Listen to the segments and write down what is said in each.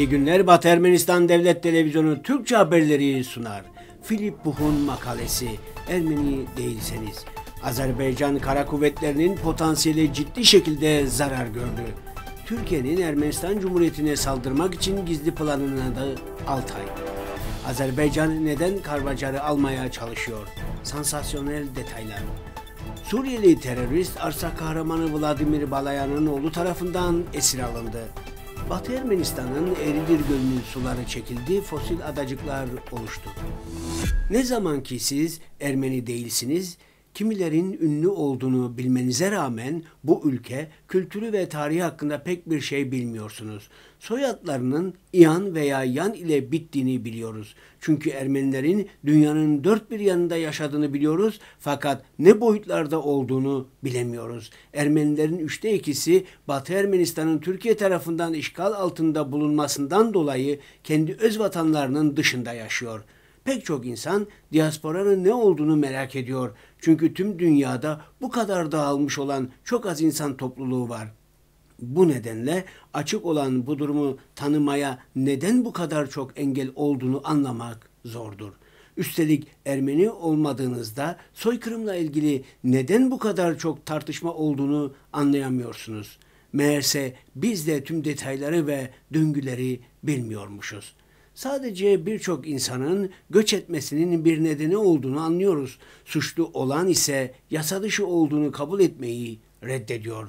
İyi günler Batı Ermenistan Devlet Televizyonu Türkçe haberleri sunar. Filip Buh'un makalesi Ermeni değilseniz. Azerbaycan Kara Kuvvetleri'nin potansiyeli ciddi şekilde zarar gördü. Türkiye'nin Ermenistan Cumhuriyeti'ne saldırmak için gizli planının adı Altay. Azerbaycan neden Karbacar'ı almaya çalışıyor? Sansasyonel detaylar. Suriyeli terörist Arsa kahramanı Vladimir Balayan'ın oğlu tarafından esir alındı. Batı Ermenistan'ın Eridir Gölü'nün suları çekildi, fosil adacıklar oluştu. Ne zaman ki siz Ermeni değilsiniz, kimilerin ünlü olduğunu bilmenize rağmen bu ülke kültürü ve tarihi hakkında pek bir şey bilmiyorsunuz. Soyadlarının İyan veya Yan ile bittiğini biliyoruz. Çünkü Ermenilerin dünyanın dört bir yanında yaşadığını biliyoruz fakat ne boyutlarda olduğunu bilemiyoruz. Ermenilerin üçte ikisi Batı Ermenistan'ın Türkiye tarafından işgal altında bulunmasından dolayı kendi öz vatanlarının dışında yaşıyor.'' Pek çok insan diasporanın ne olduğunu merak ediyor. Çünkü tüm dünyada bu kadar dağılmış olan çok az insan topluluğu var. Bu nedenle açık olan bu durumu tanımaya neden bu kadar çok engel olduğunu anlamak zordur. Üstelik Ermeni olmadığınızda soykırımla ilgili neden bu kadar çok tartışma olduğunu anlayamıyorsunuz. Meğerse biz de tüm detayları ve döngüleri bilmiyormuşuz sadece birçok insanın göç etmesinin bir nedeni olduğunu anlıyoruz. Suçlu olan ise yasa dışı olduğunu kabul etmeyi reddediyor.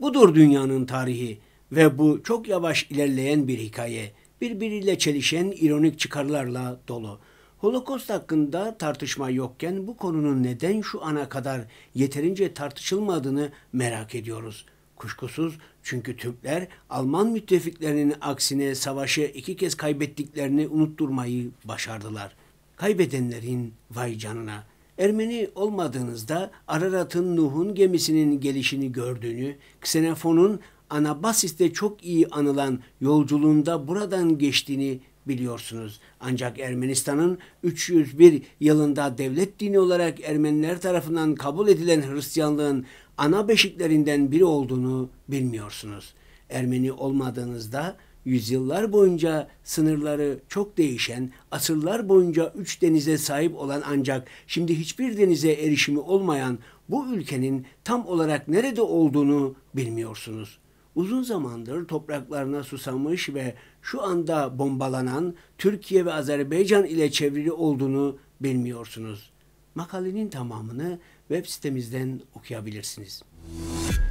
Budur dünyanın tarihi ve bu çok yavaş ilerleyen bir hikaye. Birbiriyle çelişen ironik çıkarlarla dolu. Holocaust hakkında tartışma yokken bu konunun neden şu ana kadar yeterince tartışılmadığını merak ediyoruz.'' Kuşkusuz çünkü Türkler Alman müttefiklerinin aksine savaşı iki kez kaybettiklerini unutturmayı başardılar. Kaybedenlerin vay canına. Ermeni olmadığınızda Ararat'ın Nuh'un gemisinin gelişini gördüğünü, Xenofon'un Anabasis'te çok iyi anılan yolculuğunda buradan geçtiğini biliyorsunuz. Ancak Ermenistan'ın 301 yılında devlet dini olarak Ermeniler tarafından kabul edilen Hristiyanlığın ana beşiklerinden biri olduğunu bilmiyorsunuz. Ermeni olmadığınızda yüzyıllar boyunca sınırları çok değişen, asırlar boyunca üç denize sahip olan ancak şimdi hiçbir denize erişimi olmayan bu ülkenin tam olarak nerede olduğunu bilmiyorsunuz. Uzun zamandır topraklarına susamış ve şu anda bombalanan Türkiye ve Azerbaycan ile çevrili olduğunu bilmiyorsunuz. Makalenin tamamını web sitemizden okuyabilirsiniz.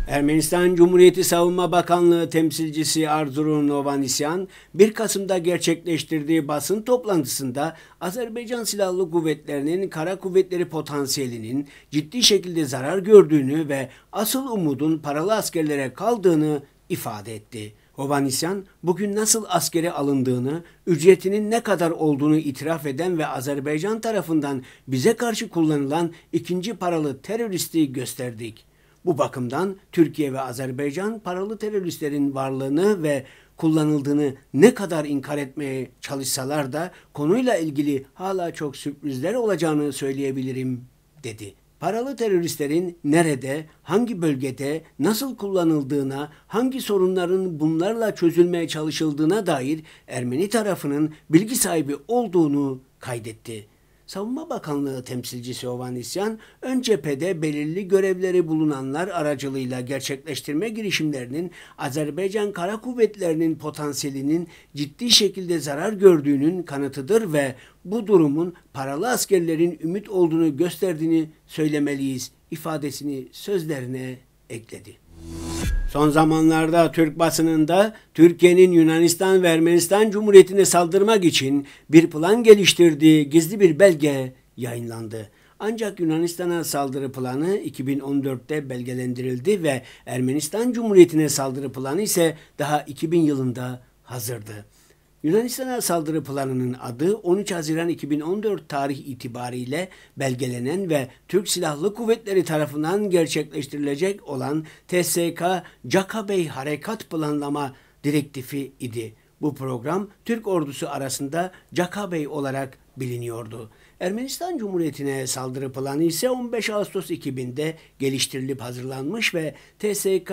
Ermenistan Cumhuriyeti Savunma Bakanlığı temsilcisi Arzurum Novanisyan 1 Kasım'da gerçekleştirdiği basın toplantısında Azerbaycan Silahlı Kuvvetleri'nin kara kuvvetleri potansiyelinin ciddi şekilde zarar gördüğünü ve asıl umudun paralı askerlere kaldığını ifade etti. Hovanisyan bugün nasıl askere alındığını, ücretinin ne kadar olduğunu itiraf eden ve Azerbaycan tarafından bize karşı kullanılan ikinci paralı teröristi gösterdik. Bu bakımdan Türkiye ve Azerbaycan paralı teröristlerin varlığını ve kullanıldığını ne kadar inkar etmeye çalışsalar da konuyla ilgili hala çok sürprizler olacağını söyleyebilirim dedi paralı teröristlerin nerede, hangi bölgede, nasıl kullanıldığına, hangi sorunların bunlarla çözülmeye çalışıldığına dair Ermeni tarafının bilgi sahibi olduğunu kaydetti. Savunma Bakanlığı temsilcisi olan isyan, ön cephede belirli görevleri bulunanlar aracılığıyla gerçekleştirme girişimlerinin Azerbaycan Kara Kuvvetleri'nin potansiyelinin ciddi şekilde zarar gördüğünün kanıtıdır ve bu durumun paralı askerlerin ümit olduğunu gösterdiğini söylemeliyiz ifadesini sözlerine ekledi. Son zamanlarda Türk basınında Türkiye'nin Yunanistan ve Ermenistan Cumhuriyeti'ne saldırmak için bir plan geliştirdiği gizli bir belge yayınlandı. Ancak Yunanistan'a saldırı planı 2014'te belgelendirildi ve Ermenistan Cumhuriyeti'ne saldırı planı ise daha 2000 yılında hazırdı. Yunanistan'a saldırı planının adı 13 Haziran 2014 tarih itibariyle belgelenen ve Türk Silahlı Kuvvetleri tarafından gerçekleştirilecek olan TSK Cakabey Harekat Planlama Direktifi idi. Bu program Türk ordusu arasında Cakabey olarak biliniyordu. Ermenistan Cumhuriyeti'ne saldırı planı ise 15 Ağustos 2000'de geliştirilip hazırlanmış ve TSK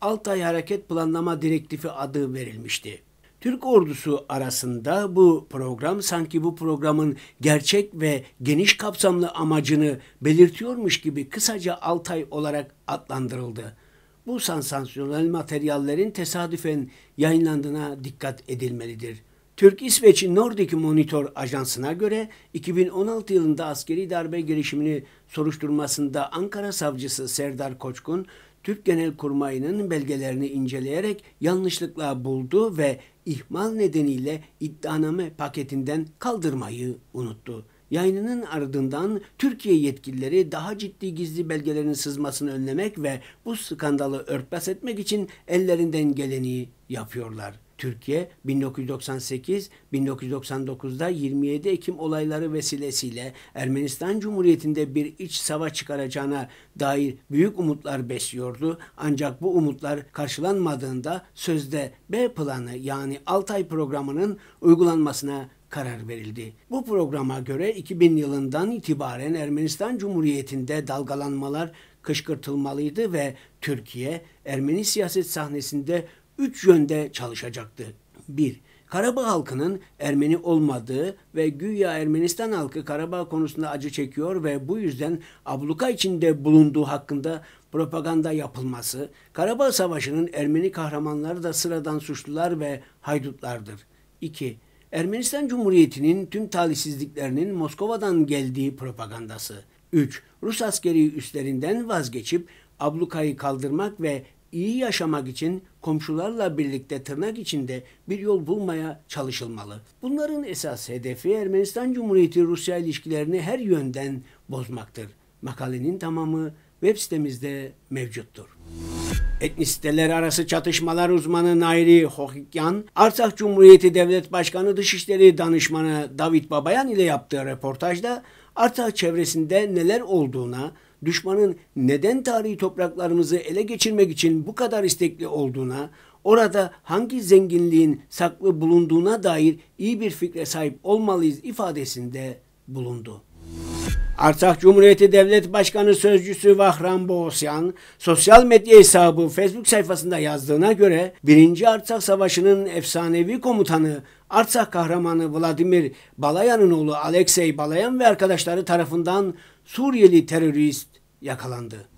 Altay Hareket Planlama Direktifi adı verilmişti. Türk ordusu arasında bu program sanki bu programın gerçek ve geniş kapsamlı amacını belirtiyormuş gibi kısaca Altay olarak adlandırıldı. Bu sansasyonel materyallerin tesadüfen yayınlandığına dikkat edilmelidir. Türk İsveç Nordic Monitor Ajansı'na göre 2016 yılında askeri darbe girişimini soruşturmasında Ankara savcısı Serdar Koçkun Türk Genel Kurmayının belgelerini inceleyerek yanlışlıkla buldu ve ihmal nedeniyle iddianame paketinden kaldırmayı unuttu. Yayınının ardından Türkiye yetkilileri daha ciddi gizli belgelerin sızmasını önlemek ve bu skandalı örtbas etmek için ellerinden geleni yapıyorlar.'' Türkiye 1998-1999'da 27 Ekim olayları vesilesiyle Ermenistan Cumhuriyeti'nde bir iç savaş çıkaracağına dair büyük umutlar besliyordu. Ancak bu umutlar karşılanmadığında sözde B planı yani Altay programının uygulanmasına karar verildi. Bu programa göre 2000 yılından itibaren Ermenistan Cumhuriyeti'nde dalgalanmalar kışkırtılmalıydı ve Türkiye Ermeni siyaset sahnesinde üç yönde çalışacaktı. 1. Karabağ halkının Ermeni olmadığı ve güya Ermenistan halkı Karabağ konusunda acı çekiyor ve bu yüzden abluka içinde bulunduğu hakkında propaganda yapılması, Karabağ Savaşı'nın Ermeni kahramanları da sıradan suçlular ve haydutlardır. 2. Ermenistan Cumhuriyeti'nin tüm talihsizliklerinin Moskova'dan geldiği propagandası. 3. Rus askeri üstlerinden vazgeçip ablukayı kaldırmak ve iyi yaşamak için komşularla birlikte tırnak içinde bir yol bulmaya çalışılmalı. Bunların esas hedefi Ermenistan Cumhuriyeti Rusya ilişkilerini her yönden bozmaktır. Makalenin tamamı web sitemizde mevcuttur. Etnisiteler arası çatışmalar uzmanı Nairi Hohikyan, Arsak Cumhuriyeti Devlet Başkanı Dışişleri Danışmanı David Babayan ile yaptığı röportajda Arsak çevresinde neler olduğuna, düşmanın neden tarihi topraklarımızı ele geçirmek için bu kadar istekli olduğuna, orada hangi zenginliğin saklı bulunduğuna dair iyi bir fikre sahip olmalıyız ifadesinde bulundu. Arsak Cumhuriyeti Devlet Başkanı Sözcüsü Vahram Boğosyan, sosyal medya hesabı Facebook sayfasında yazdığına göre 1. Arsak Savaşı'nın efsanevi komutanı Artsakh kahramanı Vladimir Balayan'ın oğlu Alexey Balayan ve arkadaşları tarafından Suriyeli terörist yakalandı.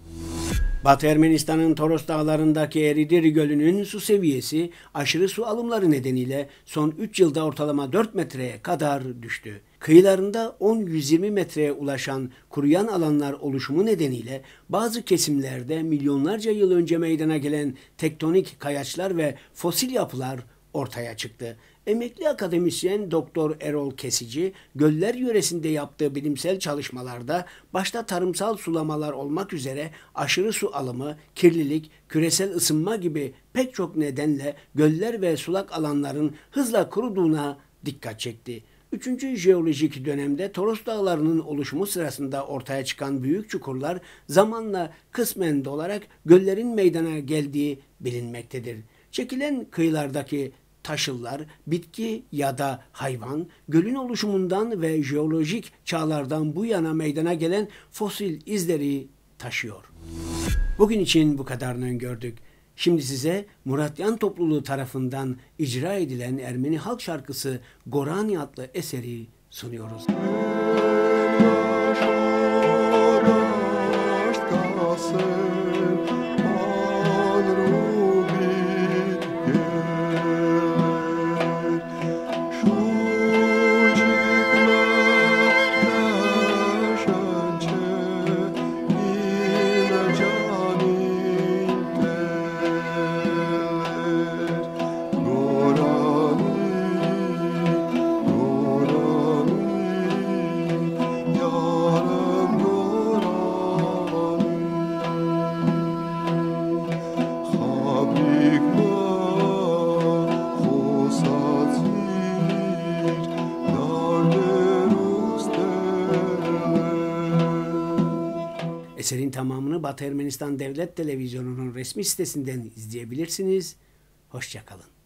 Batı Ermenistan'ın Toros Dağları'ndaki Eridir Gölü'nün su seviyesi aşırı su alımları nedeniyle son 3 yılda ortalama 4 metreye kadar düştü. Kıyılarında 10-120 metreye ulaşan kuruyan alanlar oluşumu nedeniyle bazı kesimlerde milyonlarca yıl önce meydana gelen tektonik kayaçlar ve fosil yapılar ortaya çıktı. Emekli akademisyen Doktor Erol Kesici, Göller yöresinde yaptığı bilimsel çalışmalarda başta tarımsal sulamalar olmak üzere aşırı su alımı, kirlilik, küresel ısınma gibi pek çok nedenle göller ve sulak alanların hızla kuruduğuna dikkat çekti. Üçüncü jeolojik dönemde Toros Dağları'nın oluşumu sırasında ortaya çıkan büyük çukurlar zamanla kısmen dolarak göllerin meydana geldiği bilinmektedir. Çekilen kıyılardaki taşıllar, bitki ya da hayvan, gölün oluşumundan ve jeolojik çağlardan bu yana meydana gelen fosil izleri taşıyor. Bugün için bu kadarını öngördük. Şimdi size Muratyan topluluğu tarafından icra edilen Ermeni halk şarkısı Gorani adlı eseri sunuyoruz. Müzik Hatta Ermenistan Devlet Televizyonu'nun resmi sitesinden izleyebilirsiniz. Hoşçakalın.